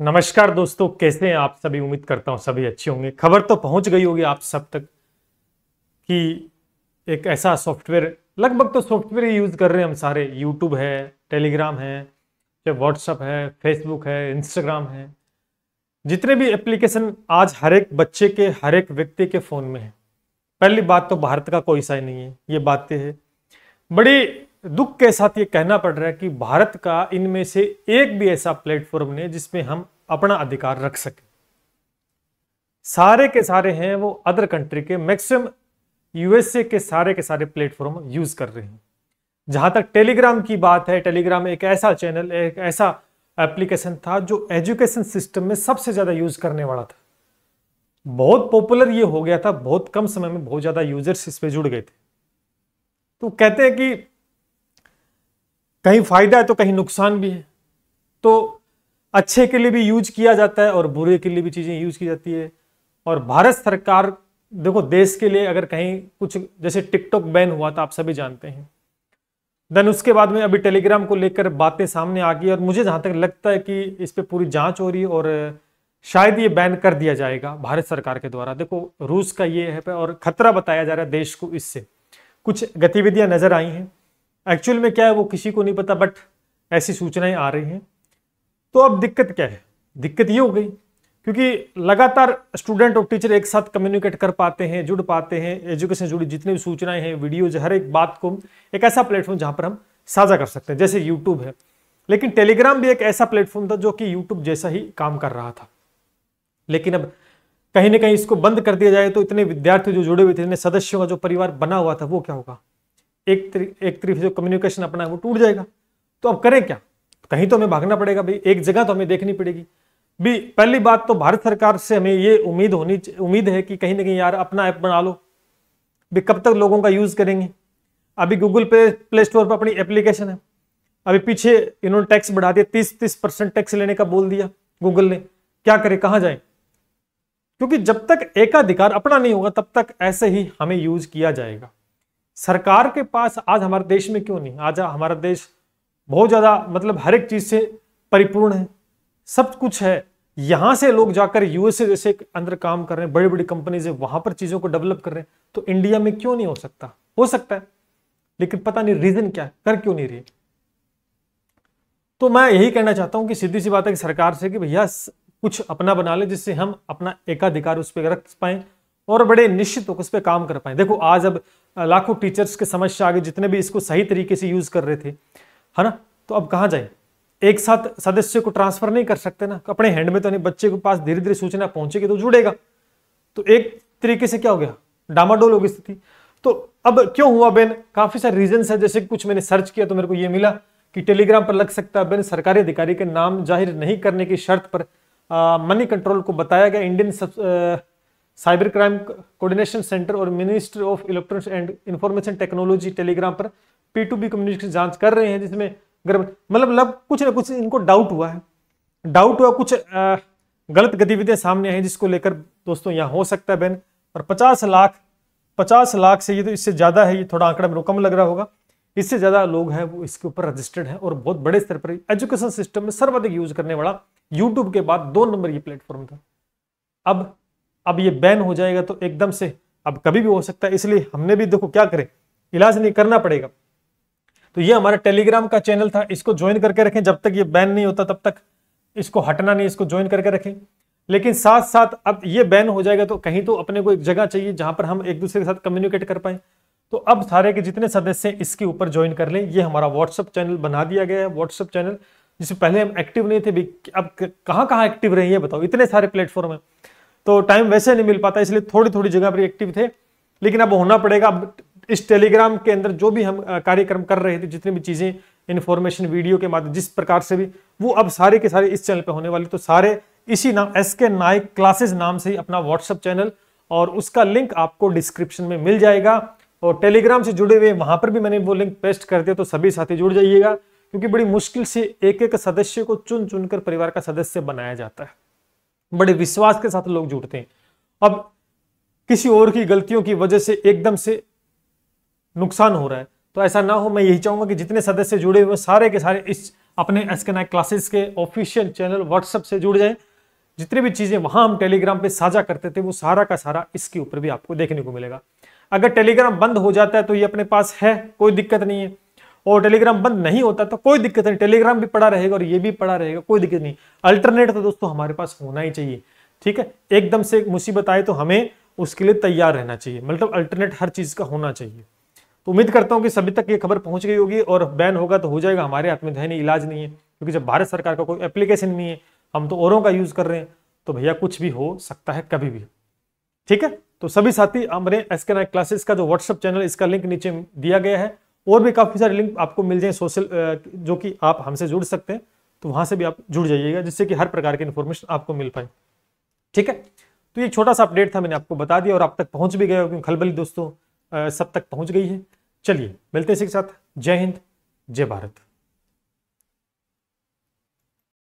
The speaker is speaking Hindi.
नमस्कार दोस्तों कैसे हैं आप सभी उम्मीद करता हूं सभी अच्छे होंगे खबर तो पहुंच गई होगी आप सब तक कि एक ऐसा सॉफ्टवेयर लगभग तो सॉफ्टवेयर ही यूज़ कर रहे हैं हम सारे यूट्यूब है टेलीग्राम है चाहे व्हाट्सअप है फेसबुक है इंस्टाग्राम है जितने भी एप्लीकेशन आज हर एक बच्चे के हर एक व्यक्ति के फ़ोन में है पहली बात तो भारत का कोई सा ही नहीं है ये बातें है बड़ी दुख के साथ ये कहना पड़ रहा है कि भारत का इनमें से एक भी ऐसा प्लेटफॉर्म नहीं जिसमें हम अपना अधिकार रख सकें सारे के सारे हैं वो अदर कंट्री के मैक्सिमम यूएसए के सारे के सारे प्लेटफॉर्म यूज कर रहे हैं जहां तक टेलीग्राम की बात है टेलीग्राम एक ऐसा चैनल एक ऐसा एप्लीकेशन था जो एजुकेशन सिस्टम में सबसे ज्यादा यूज करने वाला था बहुत पॉपुलर ये हो गया था बहुत कम समय में बहुत ज्यादा यूजर्स इस पर जुड़ गए थे तो कहते हैं कि कहीं फायदा है तो कहीं नुकसान भी है तो अच्छे के लिए भी यूज किया जाता है और बुरे के लिए भी चीज़ें यूज की जाती है और भारत सरकार देखो देश के लिए अगर कहीं कुछ जैसे टिकटॉक बैन हुआ था आप सभी जानते हैं देन उसके बाद में अभी टेलीग्राम को लेकर बातें सामने आ गई और मुझे जहाँ तक लगता है कि इस पर पूरी जाँच हो रही है और शायद ये बैन कर दिया जाएगा भारत सरकार के द्वारा देखो रूस का ये है और खतरा बताया जा रहा है देश को इससे कुछ गतिविधियां नजर आई हैं एक्चुअल में क्या है वो किसी को नहीं पता बट ऐसी सूचनाएं आ रही हैं तो अब दिक्कत क्या है दिक्कत ये हो गई क्योंकि लगातार स्टूडेंट और टीचर एक साथ कम्युनिकेट कर पाते हैं जुड़ पाते हैं एजुकेशन से जुड़ी जितनी भी सूचनाएं हैं वीडियोज हर एक बात को एक ऐसा प्लेटफॉर्म जहां पर हम साझा कर सकते हैं जैसे यूट्यूब है लेकिन टेलीग्राम भी एक ऐसा प्लेटफॉर्म था जो कि यूट्यूब जैसा ही काम कर रहा था लेकिन अब कहीं ना कहीं इसको बंद कर दिया जाए तो इतने विद्यार्थी जो जुड़े हुए थे इतने सदस्यों का जो परिवार बना हुआ था वो क्या होगा एक तरी, एक तरीके से कम्युनिकेशन अपना है वो टूट जाएगा तो अब करें क्या कहीं तो हमें भागना पड़ेगा भाई एक जगह तो हमें देखनी पड़ेगी भी पहली बात तो भारत सरकार से हमें ये उम्मीद होनी उम्मीद है कि कहीं ना कहीं यार अपना ऐप बना लो भी कब तक लोगों का यूज़ करेंगे अभी गूगल पे प्ले स्टोर पर अपनी एप्लीकेशन है अभी पीछे इन्होंने टैक्स बढ़ा दिया तीस तीस परसेंट टैक्स लेने का बोल दिया गूगल ने क्या करे कहाँ जाए क्योंकि जब तक एकाधिकार अपना नहीं होगा तब तक ऐसे ही हमें यूज किया जाएगा सरकार के पास आज हमारे देश में क्यों नहीं आज हमारा देश बहुत ज़्यादा मतलब हर एक चीज़ से परिपूर्ण है सब कुछ है यहां से लोग जाकर यूएसए जैसे अंदर काम कर रहे हैं बड़ी बड़ी कंपनीज है वहां पर चीज़ों को डेवलप कर रहे हैं तो इंडिया में क्यों नहीं हो सकता हो सकता है लेकिन पता नहीं रीज़न क्या है कर क्यों नहीं रही तो मैं यही कहना चाहता हूं कि सीधी सी बात है कि सरकार से कि भैया कुछ अपना बना ले जिससे हम अपना एकाधिकार उस पर रख पाए और बड़े निश्चित तो उस पर काम कर पाए देखो आज अब लाखों टीचर्स के समस्या आ आगे जितने भी इसको सही तरीके से यूज कर रहे थे है ना तो अब कहाँ जाए एक साथ सदस्य को ट्रांसफर नहीं कर सकते ना तो अपने हैंड में तो नहीं बच्चे के पास धीरे धीरे सूचना पहुंचेगी तो जुड़ेगा तो एक तरीके से क्या हो गया डामाडोल होगी स्थिति तो अब क्यों हुआ बेन काफी सारे रीजन है जैसे कुछ मैंने सर्च किया तो मेरे को ये मिला कि टेलीग्राम पर लग सकता है बेन सरकारी अधिकारी के नाम जाहिर नहीं करने की शर्त पर मनी कंट्रोल को बताया गया इंडियन सब, आ, साइबर क्राइम कोऑर्डिनेशन सेंटर और ministry of electronics and information technology Telegram पर पी टू बी कम्युनिकेशन जांच कर रहे हैं जिसमें मतलब लग कुछ ना कुछ इनको डाउट हुआ है डाउट हुआ कुछ आ, गलत गतिविधियां सामने आई जिसको लेकर दोस्तों यहाँ हो सकता है बैन और पचास लाख पचास लाख से ये तो इससे ज़्यादा है ये थोड़ा आंकड़ा मेरे कम लग रहा होगा इससे ज़्यादा लोग हैं वो इसके ऊपर रजिस्टर्ड हैं और बहुत बड़े स्तर पर एजुकेशन सिस्टम में सर्वाधिक यूज करने वाला यूट्यूब के बाद दो नंबर ये प्लेटफॉर्म था अब अब ये बैन हो जाएगा तो एकदम से अब कभी भी हो सकता है इसलिए हमने भी देखो क्या करें इलाज नहीं करना पड़ेगा तो ये हमारा टेलीग्राम का चैनल था इसको ज्वाइन करके रखें जब तक ये बैन नहीं होता तब तक इसको हटना नहीं इसको ज्वाइन करके रखें लेकिन साथ साथ अब ये बैन हो जाएगा तो कहीं तो अपने को एक जगह चाहिए जहां पर हम एक दूसरे के साथ कम्युनिकेट कर पाए तो अब सारे के जितने सदस्य हैं इसके ऊपर ज्वाइन कर लें ये हमारा व्हाट्सअप चैनल बना दिया गया है व्हाट्सअप चैनल जिसमें पहले हम एक्टिव नहीं थे अब कहाँ कहाँ एक्टिव रहे ये बताओ इतने सारे प्लेटफॉर्म है तो टाइम वैसे नहीं मिल पाता इसलिए थोड़ी थोड़ी जगह पर एक्टिव थे लेकिन अब होना पड़ेगा अब इस टेलीग्राम के अंदर जो भी हम कार्यक्रम कर रहे थे जितनी भी चीज़ें इन्फॉर्मेशन वीडियो के माध्यम जिस प्रकार से भी वो अब सारे के सारे इस चैनल पे होने वाले तो सारे इसी नाम एस के नायक क्लासेस नाम से ही अपना व्हाट्सअप चैनल और उसका लिंक आपको डिस्क्रिप्शन में मिल जाएगा और टेलीग्राम से जुड़े हुए वहां पर भी मैंने वो लिंक पेस्ट कर दिया तो सभी साथी जुड़ जाइएगा क्योंकि बड़ी मुश्किल से एक एक सदस्य को चुन चुनकर परिवार का सदस्य बनाया जाता है बड़े विश्वास के साथ लोग जुड़ते हैं अब किसी और की गलतियों की वजह से एकदम से नुकसान हो रहा है तो ऐसा ना हो मैं यही चाहूंगा कि जितने सदस्य जुड़े हुए सारे के सारे इस अपने एस के क्लासेस के ऑफिशियल चैनल व्हाट्सएप से जुड़ जाएं जितनी भी चीज़ें वहां हम टेलीग्राम पे साझा करते थे वो सारा का सारा इसके ऊपर भी आपको देखने को मिलेगा अगर टेलीग्राम बंद हो जाता है तो ये अपने पास है कोई दिक्कत नहीं है और टेलीग्राम बंद नहीं होता तो कोई दिक्कत नहीं टेलीग्राम भी पड़ा रहेगा और ये भी पड़ा रहेगा कोई दिक्कत नहीं अल्टरनेट तो दोस्तों हमारे पास होना ही चाहिए ठीक है एकदम से मुसीबत आए तो हमें उसके लिए तैयार रहना चाहिए मतलब अल्टरनेट हर चीज़ का होना चाहिए तो उम्मीद करता हूँ कि सभी तक ये खबर पहुंच गई होगी और बैन होगा तो हो जाएगा हमारे हाथ में है इलाज नहीं है क्योंकि जब भारत सरकार का कोई एप्लीकेशन नहीं है हम तो औरों का यूज़ कर रहे हैं तो भैया कुछ भी हो सकता है कभी भी ठीक है तो सभी साथी हमारे एस के नाइक क्लासेस का जो व्हाट्सअप चैनल इसका लिंक नीचे दिया गया है और भी काफ़ी सारे लिंक आपको मिल जाए सोशल जो कि आप हमसे जुड़ सकते हैं तो वहां से भी आप जुड़ जाइएगा जिससे कि हर प्रकार की इन्फॉर्मेशन आपको मिल पाए ठीक है तो ये छोटा सा अपडेट था मैंने आपको बता दिया और आप तक पहुंच भी गए क्योंकि खलबली दोस्तों सब तक पहुंच गई है चलिए मिलते हैं इसी के साथ जय हिंद जय भारत